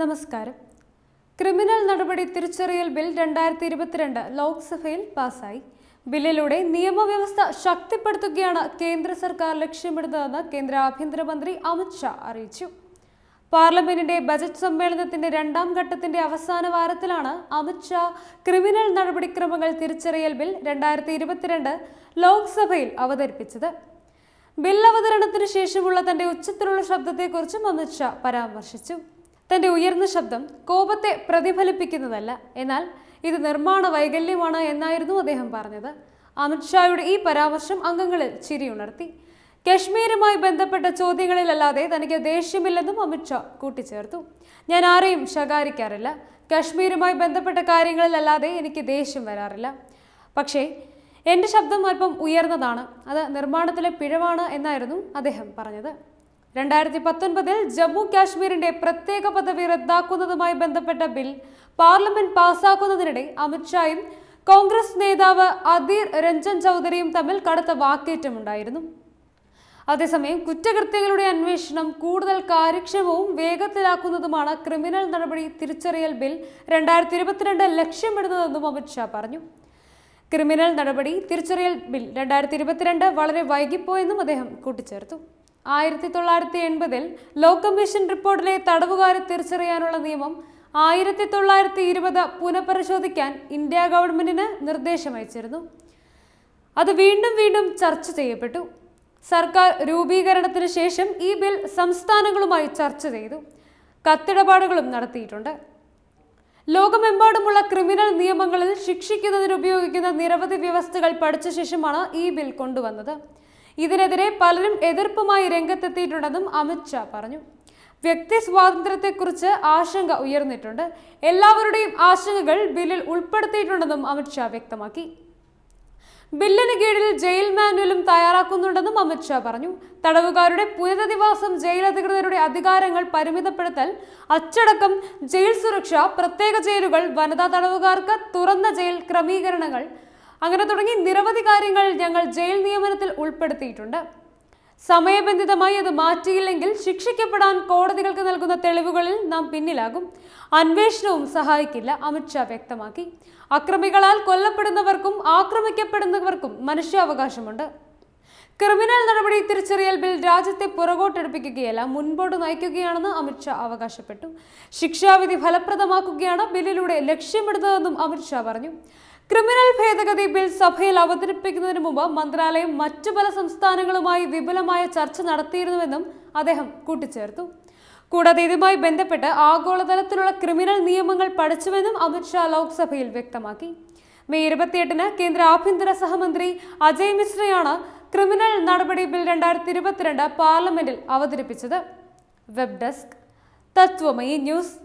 നമസ്കാരം ക്രിമിനൽ നടപടി തിരിച്ചറിയൽ ബിൽ രണ്ടായിരത്തി ഇരുപത്തിരണ്ട് ലോക്സഭയിൽ പാസായി ബില്ലിലൂടെ നിയമവ്യവസ്ഥ ശക്തിപ്പെടുത്തുകയാണ് കേന്ദ്ര സർക്കാർ ലക്ഷ്യമിടുന്നതെന്ന് കേന്ദ്ര ആഭ്യന്തരമന്ത്രി അമിത്ഷാ അറിയിച്ചു പാർലമെന്റിന്റെ ബജറ്റ് സമ്മേളനത്തിന്റെ രണ്ടാം ഘട്ടത്തിന്റെ അവസാന വാരത്തിലാണ് അമിത്ഷാ ക്രിമിനൽ നടപടിക്രമങ്ങൾ തിരിച്ചറിയൽ ബിൽ രണ്ടായിരത്തി ഇരുപത്തിരണ്ട് ലോക്സഭയിൽ അവതരിപ്പിച്ചത് ബിൽ അവതരണത്തിന് ശേഷമുള്ള തന്റെ ഉച്ചത്തിലുള്ള ശബ്ദത്തെക്കുറിച്ചും അമിത്ഷാ പരാമർശിച്ചു തൻ്റെ ഉയർന്ന ശബ്ദം കോപത്തെ പ്രതിഫലിപ്പിക്കുന്നതല്ല എന്നാൽ ഇത് നിർമ്മാണ വൈകല്യമാണ് എന്നായിരുന്നു അദ്ദേഹം പറഞ്ഞത് അമിത്ഷായുടെ ഈ പരാമർശം അംഗങ്ങളിൽ ചിരിയുണർത്തി കശ്മീരുമായി ബന്ധപ്പെട്ട ചോദ്യങ്ങളിലല്ലാതെ തനിക്ക് ദേഷ്യമില്ലെന്നും അമിത്ഷാ കൂട്ടിച്ചേർത്തു ഞാൻ ആരെയും ശകാരിക്കാറില്ല കശ്മീരുമായി ബന്ധപ്പെട്ട കാര്യങ്ങളിലല്ലാതെ എനിക്ക് ദേഷ്യം വരാറില്ല പക്ഷേ എൻ്റെ ശബ്ദം അല്പം ഉയർന്നതാണ് അത് നിർമ്മാണത്തിലെ പിഴവാണ് എന്നായിരുന്നു അദ്ദേഹം പറഞ്ഞത് രണ്ടായിരത്തി പത്തൊൻപതിൽ ജമ്മു കാശ്മീരിന്റെ പ്രത്യേക പദവി റദ്ദാക്കുന്നതുമായി ബന്ധപ്പെട്ട ബിൽ പാർലമെന്റ് പാസാക്കുന്നതിനിടെ അമിത്ഷായും കോൺഗ്രസ് നേതാവ് അധീർ രഞ്ജൻ ചൌധരിയും തമ്മിൽ കടുത്ത വാക്കേറ്റമുണ്ടായിരുന്നു അതേസമയം കുറ്റകൃത്യങ്ങളുടെ അന്വേഷണം കൂടുതൽ കാര്യക്ഷമവും വേഗത്തിലാക്കുന്നതുമാണ് ക്രിമിനൽ നടപടി തിരിച്ചറിയൽ ബിൽ രണ്ടായിരത്തി ഇരുപത്തിരണ്ട് ലക്ഷ്യമിടുന്നതെന്നും അമിത്ഷാ പറഞ്ഞു ക്രിമിനൽ നടപടി തിരിച്ചറിയൽ ബിൽ രണ്ടായിരത്തി ഇരുപത്തിരണ്ട് വളരെ വൈകിപ്പോയെന്നും അദ്ദേഹം കൂട്ടിച്ചേർത്തു ആയിരത്തി തൊള്ളായിരത്തി എൺപതിൽ ലോ കമ്മീഷൻ റിപ്പോർട്ടിലെ തടവുകാരെ തിരിച്ചറിയാനുള്ള നിയമം ആയിരത്തി തൊള്ളായിരത്തി ഇരുപത് പുനഃപരിശോധിക്കാൻ ഇന്ത്യ ഗവൺമെന്റിന് നിർദ്ദേശമയച്ചിരുന്നു അത് വീണ്ടും വീണ്ടും ചർച്ച ചെയ്യപ്പെട്ടു സർക്കാർ രൂപീകരണത്തിന് ശേഷം ഈ ബിൽ സംസ്ഥാനങ്ങളുമായി ചർച്ച ചെയ്തു കത്തിടപാടുകളും നടത്തിയിട്ടുണ്ട് ലോകമെമ്പാടുമുള്ള ക്രിമിനൽ നിയമങ്ങളിൽ ശിക്ഷിക്കുന്നതിന് ഉപയോഗിക്കുന്ന നിരവധി വ്യവസ്ഥകൾ പഠിച്ച ശേഷമാണ് ഈ ബിൽ കൊണ്ടുവന്നത് ഇതിനെതിരെ പലരും എതിർപ്പുമായി രംഗത്തെത്തിയിട്ടുണ്ടെന്നും അമിത്ഷാ പറഞ്ഞു വ്യക്തി സ്വാതന്ത്ര്യത്തെക്കുറിച്ച് ആശങ്ക ഉയർന്നിട്ടുണ്ട് എല്ലാവരുടെയും ആശങ്കകൾ ബില്ലിൽ ഉൾപ്പെടുത്തിയിട്ടുണ്ടെന്നും അമിത്ഷാ വ്യക്തമാക്കി ബില്ലിന് കീഴിൽ ജയിൽ മാനുവലും തയ്യാറാക്കുന്നുണ്ടെന്നും അമിത്ഷാ പറഞ്ഞു തടവുകാരുടെ പുനരധിവാസം ജയിൽ അധികൃതരുടെ അധികാരങ്ങൾ പരിമിതപ്പെടുത്തൽ അച്ചടക്കം ജയിൽ സുരക്ഷ പ്രത്യേക ജയിലുകൾ വനിതാ തടവുകാർക്ക് തുറന്ന ജയിൽ ക്രമീകരണങ്ങൾ അങ്ങനെ തുടങ്ങി നിരവധി കാര്യങ്ങൾ ഞങ്ങൾ ജയിൽ നിയമനത്തിൽ ഉൾപ്പെടുത്തിയിട്ടുണ്ട് സമയബന്ധിതമായി അത് മാറ്റിയില്ലെങ്കിൽ ശിക്ഷിക്കപ്പെടാൻ കോടതികൾക്ക് നൽകുന്ന തെളിവുകളിൽ നാം പിന്നിലാകും അന്വേഷണവും സഹായിക്കില്ല അമിത്ഷാ വ്യക്തമാക്കി അക്രമികളാൽ കൊല്ലപ്പെടുന്നവർക്കും ആക്രമിക്കപ്പെടുന്നവർക്കും മനുഷ്യാവകാശമുണ്ട് ക്രിമിനൽ നടപടി തിരിച്ചറിയൽ ബിൽ രാജ്യത്തെ പുറകോട്ടെടുപ്പിക്കുകയല്ല മുൻപോട്ട് നയിക്കുകയാണെന്ന് അമിത്ഷാ അവകാശപ്പെട്ടു ശിക്ഷാവിധി ഫലപ്രദമാക്കുകയാണ് ബില്ലിലൂടെ ലക്ഷ്യമിടുന്നതെന്നും അമിത്ഷാ പറഞ്ഞു ക്രിമിനൽ ഭേദഗതി ബിൽ സഭയിൽ അവതരിപ്പിക്കുന്നതിന് മുമ്പ് മന്ത്രാലയം മറ്റു പല സംസ്ഥാനങ്ങളുമായി വിപുലമായ ചർച്ച നടത്തിയിരുന്നുവെന്നും അദ്ദേഹം കൂട്ടിച്ചേർത്തു കൂടാതെ ഇതുമായി ബന്ധപ്പെട്ട് ആഗോളതലത്തിലുള്ള ക്രിമിനൽ നിയമങ്ങൾ പഠിച്ചുവെന്നും അമിത്ഷാ ലോക്സഭയിൽ വ്യക്തമാക്കി മെയ് ഇരുപത്തിയെട്ടിന് കേന്ദ്ര ആഭ്യന്തര സഹമന്ത്രി അജയ് മിശ്രയാണ് ക്രിമിനൽ നടപടി ബിൽ രണ്ടായിരത്തി ഇരുപത്തിരണ്ട് പാർലമെന്റിൽ അവതരിപ്പിച്ചത് വെബ് ഡെസ്ക് തത്വമയി ന്യൂസ്